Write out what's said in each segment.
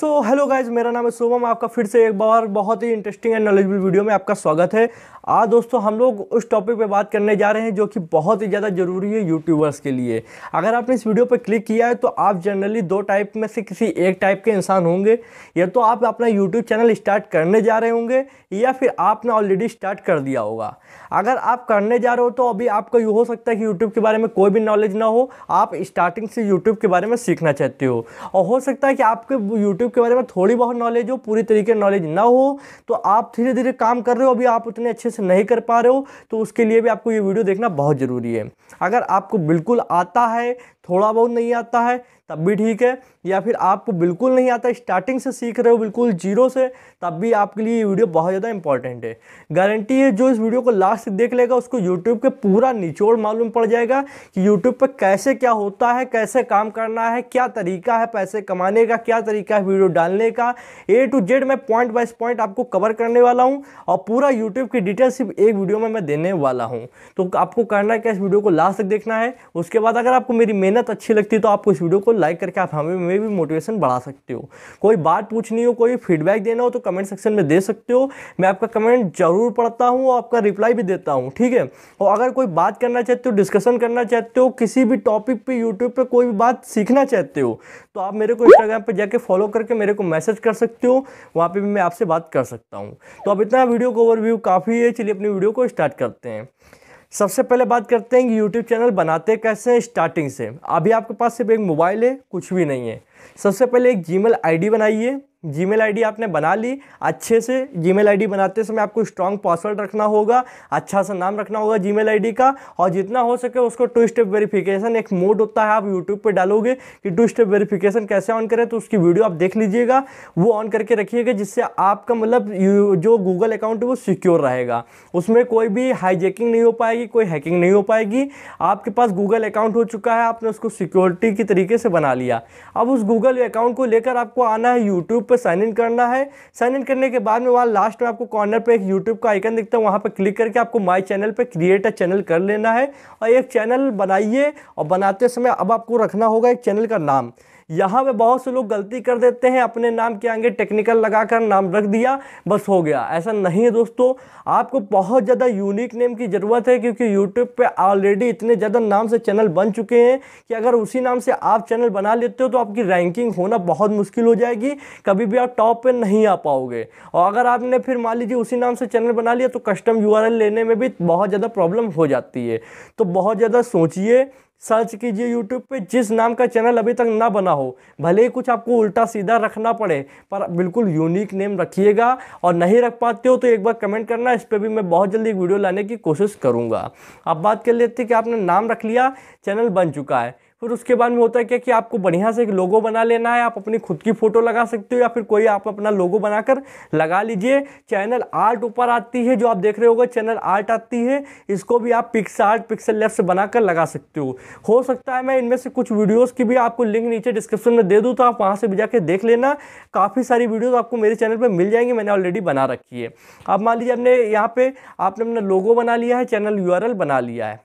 so hello guys मेरा नाम है शुभम आपका फिर से एक बार बहुत ही इंटरेस्टिंग एंड नॉलेजबल वीडियो में आपका स्वागत है आज दोस्तों हम लोग उस टॉपिक पे बात करने जा रहे हैं जो कि बहुत ही ज़्यादा ज़रूरी है यूट्यूबर्स के लिए अगर आपने इस वीडियो पर क्लिक किया है तो आप जनरली दो टाइप में से किसी एक टाइप के इंसान होंगे या तो आप अपना यूट्यूब चैनल स्टार्ट करने जा रहे होंगे या फिर आपने ऑलरेडी स्टार्ट कर दिया होगा अगर आप करने जा रहे हो तो अभी आपको हो सकता है कि यूट्यूब के बारे में कोई भी नॉलेज ना हो आप स्टार्टिंग से यूट्यूब के बारे में सीखना चाहते हो और हो सकता है कि आपके यूट्यूब यूट्यूब के बारे में थोड़ी बहुत नॉलेज हो पूरी तरीके नॉलेज ना हो तो आप धीरे धीरे काम कर रहे हो अभी आप उतने अच्छे से नहीं कर पा रहे हो तो उसके लिए भी आपको ये वीडियो देखना बहुत ज़रूरी है अगर आपको बिल्कुल आता है थोड़ा बहुत नहीं आता है तब भी ठीक है या फिर आपको बिल्कुल नहीं आता स्टार्टिंग से सीख रहे हो बिल्कुल जीरो से तब भी आपके लिए ये वीडियो बहुत ज़्यादा इंपॉर्टेंट है गारंटी है जो इस वीडियो को लास्ट देख लेगा उसको यूट्यूब के पूरा निचोड़ मालूम पड़ जाएगा कि यूट्यूब पर कैसे क्या होता है कैसे काम करना है क्या तरीका है पैसे कमाने का क्या तरीका है वीडियो डालने का ए टू जेड मैं पॉइंट बाई पॉइंट आपको कवर करने वाला हूँ और पूरा यूट्यूब की डिटेल सिर्फ एक वीडियो में मैं देने वाला हूँ तो आपको करना क्या इस वीडियो को लास्ट तक देखना है उसके बाद अगर आपको मेरी मेहनत अच्छी लगती है तो आपको इस वीडियो को लाइक करके आप हमें कोई भी मोटिवेशन बढ़ा सकते हो कोई बात पूछनी हो कोई फीडबैक देना हो तो कमेंट सेक्शन में दे सकते हो मैं आपका कमेंट ज़रूर पढ़ता हूँ और आपका रिप्लाई भी देता हूँ ठीक है और अगर कोई बात करना चाहते हो डिस्कशन करना चाहते हो किसी भी टॉपिक पर यूट्यूब पर कोई भी बात सीखना चाहते हो तो आप मेरे को इंस्टाग्राम पर जाकर फॉलो करके मेरे को मैसेज कर सकते हो वहाँ पर भी मैं आपसे बात कर सकता हूँ तो अब इतना वीडियो का ओवरव्यू काफ़ी है चलिए अपनी वीडियो को स्टार्ट करते हैं सबसे पहले बात करते हैं कि यूट्यूब चैनल बनाते कैसे हैं स्टार्टिंग से अभी आपके पास सिर्फ एक मोबाइल है कुछ भी नहीं है सबसे पहले एक जी मेल बनाइए जीमेल आईडी आपने बना ली अच्छे से जीमेल आईडी बनाते समय आपको स्ट्रॉन्ग पासवर्ड रखना होगा अच्छा सा नाम रखना होगा जीमेल आईडी का और जितना हो सके उसको टू स्टेप वेरिफिकेशन एक मोड होता है आप यूट्यूब पर डालोगे कि टू स्टेप वेरिफिकेशन कैसे ऑन करें तो उसकी वीडियो आप देख लीजिएगा वो ऑन करके रखिएगा जिससे आपका मतलब जो गूगल अकाउंट है वो सिक्योर रहेगा उसमें कोई भी हाईजेकिंग नहीं हो पाएगी कोई हैकिंग नहीं हो पाएगी आपके पास गूगल अकाउंट हो चुका है आपने उसको सिक्योरिटी के तरीके से बना लिया अब उस गूगल अकाउंट को लेकर आपको आना है यूट्यूब पर साइन इन करना है साइन इन करने के बाद में वहाँ लास्ट में आपको कॉर्नर पर एक यूट्यूब का आइकन दिखता है वहाँ पर क्लिक करके आपको माई चैनल पर क्रिएट अ चैनल कर लेना है और एक चैनल बनाइए और बनाते समय अब आपको रखना होगा एक चैनल का नाम यहाँ पे बहुत से लोग गलती कर देते हैं अपने नाम के आगे टेक्निकल लगाकर नाम रख दिया बस हो गया ऐसा नहीं है दोस्तों आपको बहुत ज़्यादा यूनिक नेम की ज़रूरत है क्योंकि यूट्यूब पर ऑलरेडी इतने ज़्यादा नाम से चैनल बन चुके हैं कि अगर उसी नाम से आप चैनल बना लेते हो तो आपकी रैंकिंग होना बहुत मुश्किल हो जाएगी कभी भी आप टॉप पर नहीं आ पाओगे और अगर आपने फिर मान लीजिए उसी नाम से चैनल बना लिया तो कस्टम यू लेने में भी बहुत ज़्यादा प्रॉब्लम हो जाती है तो बहुत ज़्यादा सोचिए सर्च कीजिए यूट्यूब पे जिस नाम का चैनल अभी तक ना बना हो भले ही कुछ आपको उल्टा सीधा रखना पड़े पर बिल्कुल यूनिक नेम रखिएगा और नहीं रख पाते हो तो एक बार कमेंट करना इस पर भी मैं बहुत जल्दी एक वीडियो लाने की कोशिश करूँगा अब बात कर लेते हैं कि आपने नाम रख लिया चैनल बन चुका है फिर उसके बाद में होता है क्या कि आपको बढ़िया से एक लोगो बना लेना है आप अपनी खुद की फ़ोटो लगा सकते हो या फिर कोई आप अपना लोगो बनाकर लगा लीजिए चैनल आर्ट ऊपर आती है जो आप देख रहे हो चैनल आर्ट आती है इसको भी आप पिक्स आर्ट पिक्सल लेफ्ट से बनाकर लगा सकते हो हो सकता है मैं इनमें से कुछ वीडियोज़ की भी आपको लिंक नीचे डिस्क्रिप्शन में दे दूँ तो आप वहाँ से भी जाकर देख लेना काफ़ी सारी वीडियोज़ आपको मेरे चैनल पर मिल जाएंगी मैंने ऑलरेडी बना रखी है अब मान लीजिए हमने यहाँ पर आपने अपना लोगो बना लिया है चैनल यू बना लिया है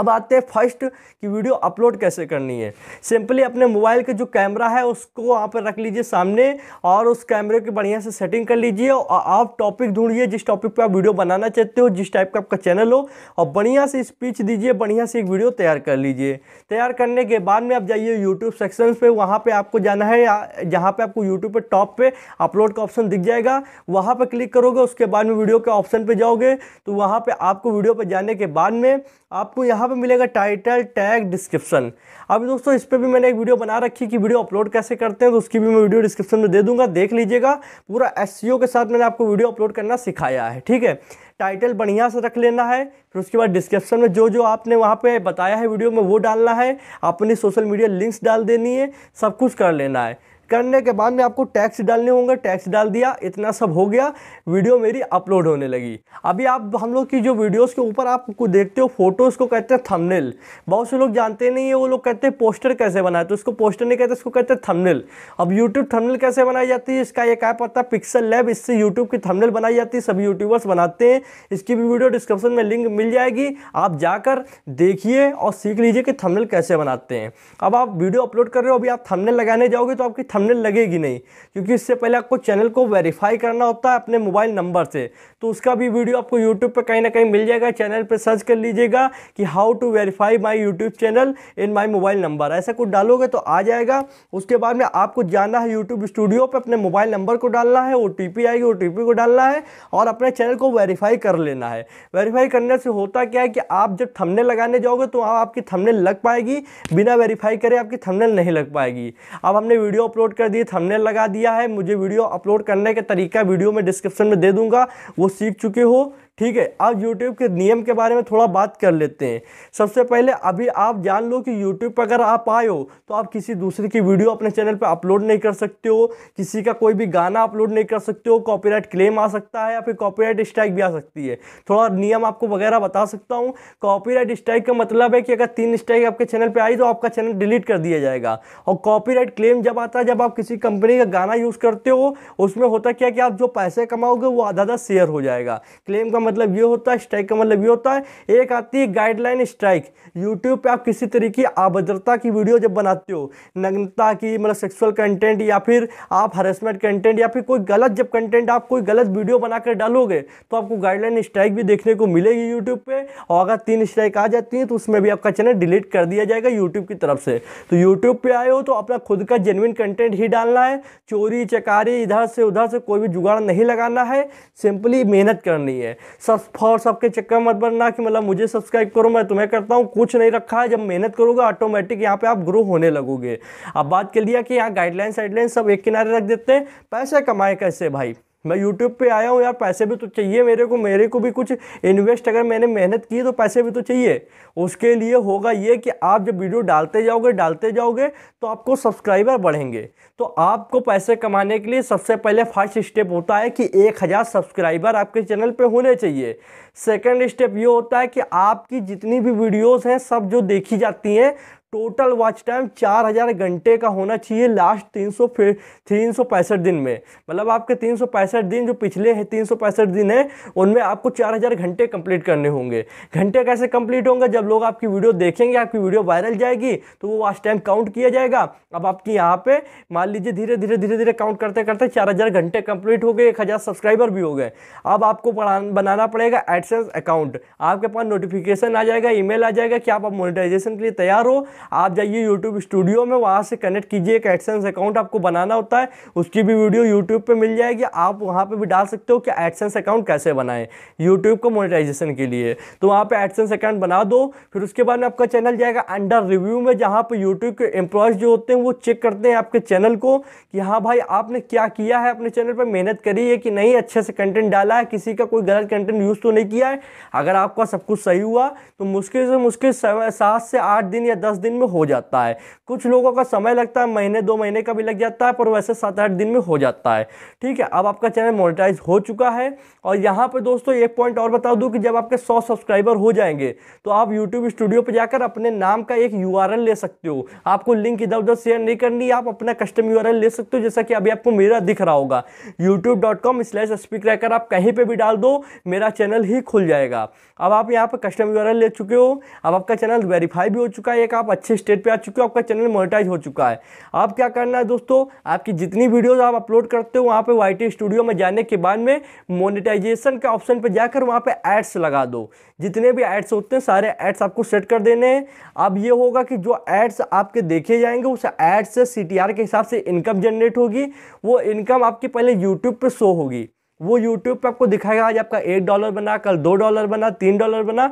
अब आते हैं फर्स्ट कि वीडियो अपलोड कैसे करनी है सिंपली अपने मोबाइल के जो कैमरा है उसको वहाँ पर रख लीजिए सामने और उस कैमरे की बढ़िया से सेटिंग कर लीजिए और आप टॉपिक ढूंढिए जिस टॉपिक पर आप वीडियो बनाना चाहते हो जिस टाइप का आपका चैनल हो और बढ़िया से स्पीच दीजिए बढ़िया से एक वीडियो तैयार कर लीजिए तैयार करने के बाद में आप जाइए यूट्यूब सेक्शन पर वहाँ पर आपको जाना है जहाँ पर आपको यूट्यूब पर टॉप पर अपलोड का ऑप्शन दिख जाएगा वहाँ पर क्लिक करोगे उसके बाद में वीडियो के ऑप्शन पर जाओगे तो वहाँ पर आपको वीडियो पर जाने के बाद में आपको यहाँ पे मिलेगा टाइटल टैग डिस्क्रिप्शन अभी दोस्तों इस पर भी मैंने एक वीडियो बना रखी कि वीडियो अपलोड कैसे करते हैं तो उसकी भी मैं वीडियो डिस्क्रिप्शन में दे दूंगा देख लीजिएगा पूरा एस e के साथ मैंने आपको वीडियो अपलोड करना सिखाया है ठीक है टाइटल बढ़िया से रख लेना है फिर उसके बाद डिस्क्रिप्शन में जो जो आपने वहाँ पे बताया है वीडियो में वो डालना है अपनी सोशल मीडिया लिंक्स डाल देनी है सब कुछ कर लेना है करने के बाद में आपको टैक्स डालने होंगे टैक्स डाल दिया इतना सब हो गया वीडियो मेरी अपलोड होने लगी अभी आप हम लोग की जो वीडियोस के ऊपर आपको देखते हो फोटोज़ को कहते हैं थंबनेल बहुत से लोग जानते नहीं है वो लोग कहते हैं पोस्टर कैसे बनाए तो उसको पोस्टर नहीं कहते उसको कहते हैं थमनेल अब यूट्यूब थमनेल कैसे बनाई जाती है इसका एक ऐप आता है पिक्सल लैब इससे यूट्यूब की थमनेल बनाई जाती है सभी यूट्यूबर्स बनाते हैं इसकी भी वीडियो डिस्क्रिप्शन में लिंक मिल जाएगी आप जाकर देखिए और सीख लीजिए कि थमनेल कैसे बनाते हैं अब आप वीडियो अपलोड कर रहे हो अभी आप थमनेल लगाने जाओगे तो आपकी सामने लगेगी नहीं क्योंकि इससे पहले आपको चैनल को वेरीफाई करना होता है अपने मोबाइल नंबर से तो उसका भी वीडियो आपको यूट्यूब पर कहीं ना कहीं मिल जाएगा चैनल पर सर्च कर लीजिएगा कि how to verify my YouTube channel in my mobile number ऐसा कुछ डालोगे तो आ जाएगा उसके बाद में आपको जाना है यूट्यूब स्टूडियो पर अपने मोबाइल नंबर को डालना है ओ आएगी ओ को डालना है और अपने चैनल को वेरीफाई कर लेना है वेरीफाई करने से होता क्या है कि आप जब थमने लगाने जाओगे तो आपकी थमने लग पाएगी बिना वेरीफाई करे आपकी थमने नहीं लग पाएगी अब हमने वीडियो अपलोड अपलोड कर दिए थमने लगा दिया है मुझे वीडियो अपलोड करने का तरीका वीडियो में डिस्क्रिप्शन में दे दूंगा वो सीख चुके हो ठीक है अब यूट्यूब के नियम के बारे में थोड़ा बात कर लेते हैं सबसे पहले अभी आप जान लो कि यूट्यूब पर अगर आप आए हो तो आप किसी दूसरे की वीडियो अपने चैनल पर अपलोड नहीं कर सकते हो किसी का कोई भी गाना अपलोड नहीं कर सकते हो कॉपीराइट क्लेम आ सकता है या फिर कॉपीराइट स्ट्राइक भी आ सकती है थोड़ा नियम आपको वगैरह बता सकता हूँ कॉपीराइट स्ट्राइक का मतलब है कि अगर तीन स्ट्राइक आपके चैनल पर आई तो आपका चैनल डिलीट कर दिया जाएगा और कॉपीराइट क्लेम जब आता है जब आप किसी कंपनी का गाना यूज़ करते हो उसमें होता क्या कि आप जो पैसे कमाओगे वो आधा आधा शेयर हो जाएगा क्लेम का मतलब ये होता है स्ट्राइक का मतलब ये होता है एक आती है गाइडलाइन स्ट्राइक यूट्यूब पे आप किसी तरीके की आभद्रता की वीडियो जब बनाते हो नग्नता की मतलब सेक्सुअल कंटेंट या फिर आप हरेसमेंट कंटेंट या फिर कोई गलत जब कंटेंट आप कोई गलत वीडियो बनाकर डालोगे तो आपको गाइडलाइन स्ट्राइक भी देखने को मिलेगी यूट्यूब पर और अगर तीन स्ट्राइक आ जाती है तो उसमें भी आपका चैनल डिलीट कर दिया जाएगा यूट्यूब की तरफ से तो यूट्यूब पर आए हो तो अपना खुद का जेनविन कंटेंट ही डालना है चोरी चकारी इधर से उधर से कोई भी जुगाड़ नहीं लगाना है सिंपली मेहनत करनी है सब सबके चक्कर मत बनना कि मतलब मुझे सब्सक्राइब करो मैं तुम्हें करता हूँ कुछ नहीं रखा है जब मेहनत करोगे ऑटोमेटिक यहाँ पे आप ग्रो होने लगोगे अब बात कर लिया कि यहाँ गाइडलाइंस वाइडलाइंस सब एक किनारे रख देते हैं पैसे कमाए कैसे भाई मैं यूट्यूब पे आया हूँ यार पैसे भी तो चाहिए मेरे को मेरे को भी कुछ इन्वेस्ट अगर मैंने मेहनत की तो पैसे भी तो चाहिए उसके लिए होगा ये कि आप जब वीडियो डालते जाओगे डालते जाओगे तो आपको सब्सक्राइबर बढ़ेंगे तो आपको पैसे कमाने के लिए सबसे पहले फर्स्ट स्टेप होता है कि एक हज़ार सब्सक्राइबर आपके चैनल पर होने चाहिए सेकेंड स्टेप ये होता है कि आपकी जितनी भी वीडियोज़ हैं सब जो देखी जाती हैं टोटल वॉच टाइम चार हज़ार घंटे का होना चाहिए लास्ट तीन सौ तीन सौ पैंसठ दिन में मतलब आपके तीन सौ पैंसठ दिन जो पिछले हैं तीन सौ पैंसठ दिन है उनमें आपको चार हज़ार घंटे कंप्लीट करने होंगे घंटे कैसे कंप्लीट होंगे जब लोग आपकी वीडियो देखेंगे आपकी वीडियो वायरल जाएगी तो वो वॉच टाइम काउंट किया जाएगा अब आपकी यहाँ पर मान लीजिए धीरे धीरे धीरे धीरे काउंट करते करते चार हज़ार घंटे कंप्लीट हो गए एक हज़ार सब्सक्राइबर भी हो गए अब आपको बनाना पड़ेगा एडसेंस अकाउंट आपके पास नोटिफिकेशन आ जाएगा ई आ जाएगा कि आप मोनिटाइजेशन के लिए तैयार हो आप जाइए यूट्यूब स्टूडियो में वहाँ से कनेक्ट कीजिए एक एडसेंस अकाउंट आपको बनाना होता है उसकी भी वीडियो यूट्यूब पर मिल जाएगी आप वहाँ पर भी डाल सकते हो कि एडसेंस अकाउंट कैसे बनाएं यूट्यूब को मोनिटाइजेशन के लिए तो वहाँ पर एडसेंस अकाउंट बना दो फिर उसके बाद में आपका चैनल जाएगा अंडर रिव्यू में जहाँ पर यूट्यूब के एम्प्लॉयज़ जो होते हैं वो चेक करते हैं आपके चैनल को कि हाँ भाई आपने क्या किया है अपने चैनल पर मेहनत करी है कि नहीं अच्छे से कंटेंट डाला है किसी का कोई गलत कंटेंट यूज़ तो नहीं किया है अगर आपका सब कुछ सही हुआ तो मुश्किल से मुश्किल सात से आठ दिन या दस दिन दिन में हो जाता है कुछ लोगों का समय लगता है महीने दो महीने का भी लग जाता है पर वैसे सात आठ दिन में हो जाता है ठीक है अब आपका चैनल मोनिटाइज हो चुका है और यहाँ पर दोस्तों एक पॉइंट और बता दूँ कि जब आपके सौ सब्सक्राइबर हो जाएंगे तो आप यूट्यूब स्टूडियो पर जाकर अपने नाम का एक यू ले सकते हो आपको लिंक इधर उधर शेयर नहीं करनी आप अपना कस्टम यू ले सकते हो जैसा कि अभी आपको मेरा दिख रहा होगा YouTube dot com slash cracker आप कहीं पर भी डाल दो मेरा चैनल ही खुल जाएगा अब आप यहाँ पर कस्टम यू ले चुके हो अब आपका चैनल वेरीफाई भी हो चुका है एक आप अच्छे स्टेट पे आ चुके हो आपका चैनल मोनेटाइज हो चुका है अब क्या करना है दोस्तों आपकी जितनी वीडियोस आप अपलोड करते हो वहाँ पे वाई स्टूडियो में जाने के बाद में मोनेटाइजेशन के ऑप्शन पर जाकर वहाँ पे एड्स लगा दो जितने भी एड्स होते हैं सारे एड्स आपको सेट कर देने हैं अब ये होगा कि जो एड्स आपके देखे जाएंगे उस एड्स से सी के हिसाब से इनकम जनरेट होगी वो इनकम आपकी पहले यूट्यूब पर शो होगी वो यूट्यूब पे आपको दिखाएगा आज आपका एक डॉलर बना कल दो डॉलर बना तीन डॉलर बना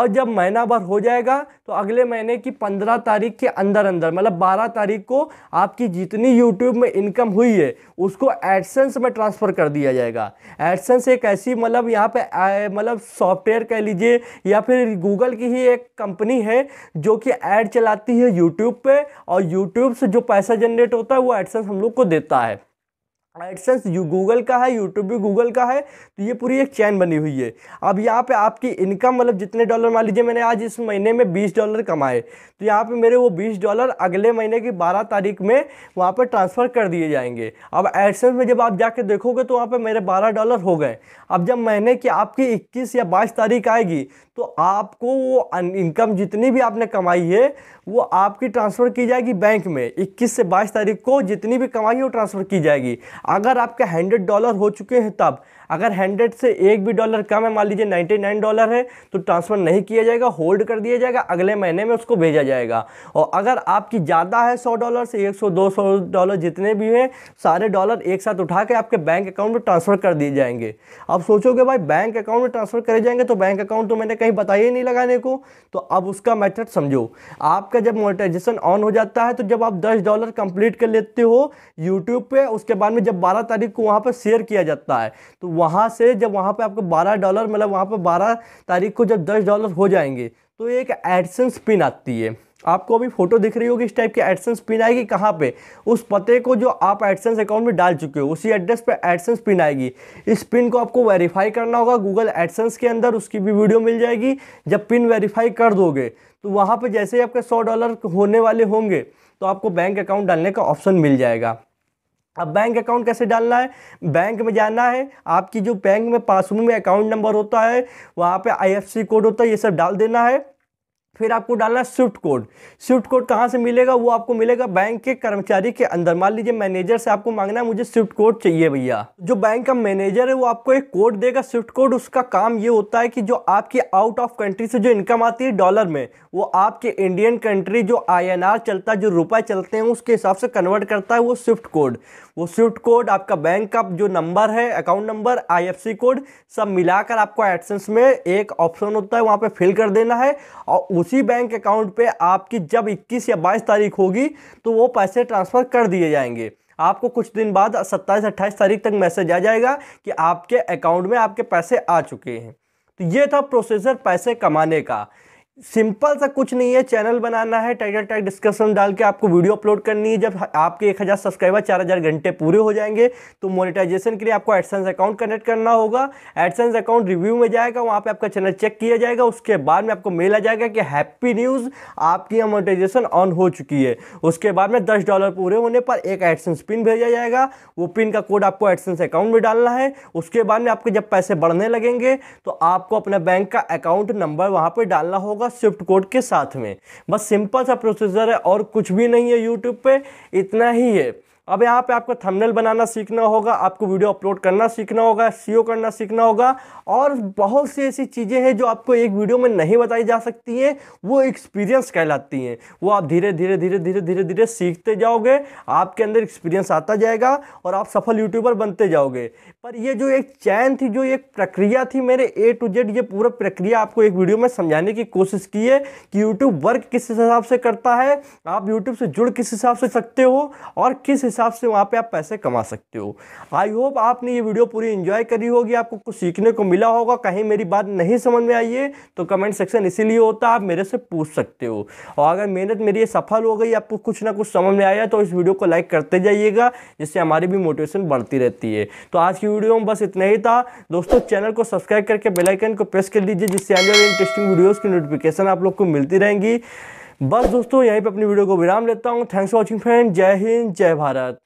और जब महीना भर हो जाएगा तो अगले महीने की पंद्रह तारीख के अंदर अंदर मतलब बारह तारीख को आपकी जितनी यूट्यूब में इनकम हुई है उसको एडसेंस में ट्रांसफ़र कर दिया जाएगा एडसेंस एक ऐसी मतलब यहाँ पे मतलब सॉफ्टवेयर कह लीजिए या फिर गूगल की ही एक कंपनी है जो कि ऐड चलाती है यूट्यूब पर और यूट्यूब से जो पैसा जनरेट होता है वो एडसेंस हम लोग को देता है एडसेंस यू गूगल का है यूट्यूब भी गूगल का है तो ये पूरी एक चैन बनी हुई है अब यहाँ पे आपकी इनकम मतलब जितने डॉलर मान लीजिए मैंने आज इस महीने में 20 डॉलर कमाए तो यहाँ पे मेरे वो 20 डॉलर अगले महीने की 12 तारीख में वहाँ पर ट्रांसफ़र कर दिए जाएंगे अब एडसेंस में जब आप जाके देखोगे तो वहाँ पर मेरे बारह डॉलर हो गए अब जब महीने की आपकी इक्कीस या बाईस तारीख आएगी तो आपको वो इनकम जितनी भी आपने कमाई है वो आपकी ट्रांसफ़र की जाएगी बैंक में इक्कीस से बाईस तारीख को जितनी भी कमाई है वो ट्रांसफ़र की जाएगी अगर आपके हंड्रेड डॉलर हो चुके हैं तब अगर हंड्रेड से एक भी डॉलर कम है मान लीजिए नाइन्टी नाइन डॉलर है तो ट्रांसफ़र नहीं किया जाएगा होल्ड कर दिया जाएगा अगले महीने में उसको भेजा जाएगा और अगर आपकी ज़्यादा है सौ डॉलर से एक सौ दो सौ डॉलर जितने भी हैं सारे डॉलर एक साथ उठा के आपके बैंक अकाउंट में ट्रांसफ़र कर दिए जाएंगे आप सोचोगे भाई बैंक अकाउंट में ट्रांसफ़र करे जाएंगे तो बैंक अकाउंट तो मैंने कहीं बताया ही नहीं लगाने को तो अब उसका मैथड समझो आपका जब मोनिटाइजेशन ऑन हो जाता है तो जब आप दस डॉलर कंप्लीट कर लेते हो यूट्यूब पे उसके बाद में जब बारह तारीख को वहाँ पर शेयर किया जाता है तो वहाँ से जब वहाँ पे आपको 12 डॉलर मतलब वहाँ पे 12 तारीख को जब 10 डॉलर हो जाएंगे तो एक एडसेंस पिन आती है आपको अभी फ़ोटो दिख रही होगी इस टाइप की एडसेंस पिन आएगी कहाँ पे उस पते को जो आप एडसेंस अकाउंट में डाल चुके हो उसी एड्रेस पे एडसेंस पिन आएगी इस पिन को आपको वेरीफाई करना होगा गूगल एडसेंस के अंदर उसकी भी वीडियो मिल जाएगी जब पिन वेरीफाई कर दोगे तो वहाँ पर जैसे ही आपके सौ डॉलर होने वाले होंगे तो आपको बैंक अकाउंट डालने का ऑप्शन मिल जाएगा अब बैंक अकाउंट कैसे डालना है बैंक में जाना है आपकी जो बैंक में पासबुक में अकाउंट नंबर होता है वहाँ पे आईएफसी कोड होता है ये सब डाल देना है फिर आपको डालना स्विफ्ट कोड स्विफ्ट कोड कहाँ से मिलेगा वो आपको मिलेगा बैंक के कर्मचारी के अंदर मान लीजिए मैनेजर से आपको मांगना है मुझे स्विफ्ट कोड चाहिए भैया जो बैंक का मैनेजर है वो आपको एक कोड देगा स्विफ्ट कोड उसका काम ये होता है कि जो आपकी आउट ऑफ कंट्री से जो इनकम आती है डॉलर में वो आपके इंडियन कंट्री जो आई चलता है जो रुपए चलते हैं उसके हिसाब से कन्वर्ट करता है वो स्विफ्ट कोड वो स्विफ्ट कोड आपका बैंक का जो नंबर है अकाउंट नंबर आई कोड सब मिलाकर आपको एडसेंस में एक ऑप्शन होता है वहाँ पर फिल कर देना है और उसी बैंक अकाउंट पे आपकी जब 21 या 22 तारीख होगी तो वो पैसे ट्रांसफ़र कर दिए जाएंगे आपको कुछ दिन बाद 27 अट्ठाईस तारीख तक मैसेज आ जाएगा कि आपके अकाउंट में आपके पैसे आ चुके हैं तो ये था प्रोसेसर पैसे कमाने का सिंपल सा कुछ नहीं है चैनल बनाना है टाइटल टैग डिस्कशन डाल के आपको वीडियो अपलोड करनी है जब आपके 1000 सब्सक्राइबर 4000 घंटे पूरे हो जाएंगे तो मोनेटाइजेशन के लिए आपको एडसेंस अकाउंट कनेक्ट करना होगा एडसेंस अकाउंट रिव्यू में जाएगा वहाँ पे आपका चैनल चेक किया जाएगा उसके बाद में आपको मेल आ जाएगा कि हैप्पी न्यूज़ आपकी यहाँ मोनिटाइजेशन ऑन हो चुकी है उसके बाद में दस डॉलर पूरे होने पर एक एडसेंस पिन भेजा जाएगा वो पिन का कोड आपको एडसेंस अकाउंट में डालना है उसके बाद में आपके जब पैसे बढ़ने लगेंगे तो आपको अपना बैंक का अकाउंट नंबर वहाँ पर डालना होगा होगा स्विफ्ट कोड के साथ में बस सिंपल सा प्रोसीजर है और कुछ भी नहीं है यूट्यूब पे इतना ही है अब यहाँ पे आपको थंबनेल बनाना सीखना होगा आपको वीडियो अपलोड करना सीखना होगा सीओ e करना सीखना होगा और बहुत सी ऐसी चीज़ें हैं जो आपको एक वीडियो में नहीं बताई जा सकती हैं वो एक्सपीरियंस कहलाती हैं वो आप धीरे धीरे धीरे धीरे धीरे धीरे सीखते जाओगे आपके अंदर एक्सपीरियंस आता जाएगा और आप सफल यूट्यूबर बनते जाओगे पर ये जो एक चैन थी जो एक प्रक्रिया थी मेरे ए टू जेड ये पूरा प्रक्रिया आपको एक वीडियो में समझाने की कोशिश की है कि यूट्यूब वर्क किस हिसाब से करता है आप यूट्यूब से जुड़ किस हिसाब से सकते हो और किस हिसाब से वहाँ पे आप पैसे कमा सकते हो आई होप आपने ये वीडियो पूरी इन्जॉय करी होगी आपको कुछ सीखने को मिला होगा कहीं मेरी बात नहीं समझ में आई है तो कमेंट सेक्शन इसीलिए होता है आप मेरे से पूछ सकते हो और अगर मेहनत मेरी ये सफल हो गई आपको कुछ ना कुछ समझ में आया तो इस वीडियो को लाइक करते जाइएगा जिससे हमारी भी मोटिवेशन बढ़ती रहती है तो आज की वीडियो में बस इतना ही था दोस्तों चैनल को सब्सक्राइब करके बेलाइकन को प्रेस कर लीजिए जिससे आने वाली इंटरेस्टिंग वीडियोज़ की नोटिफिकेशन आप लोग को मिलती रहेंगी बस दोस्तों यहीं पर अपनी वीडियो को विराम लेता हूँ थैंक्स फॉर वॉचिंग फ्रेंड जय हिंद जय भारत